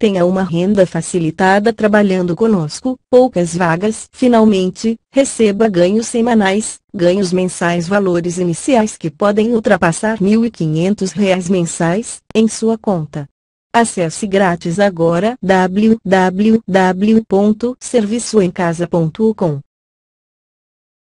tenha uma renda facilitada trabalhando conosco, poucas vagas. Finalmente, receba ganhos semanais, ganhos mensais valores iniciais que podem ultrapassar R$ 1.500 mensais, em sua conta. Acesse grátis agora www.serviçoemcasa.com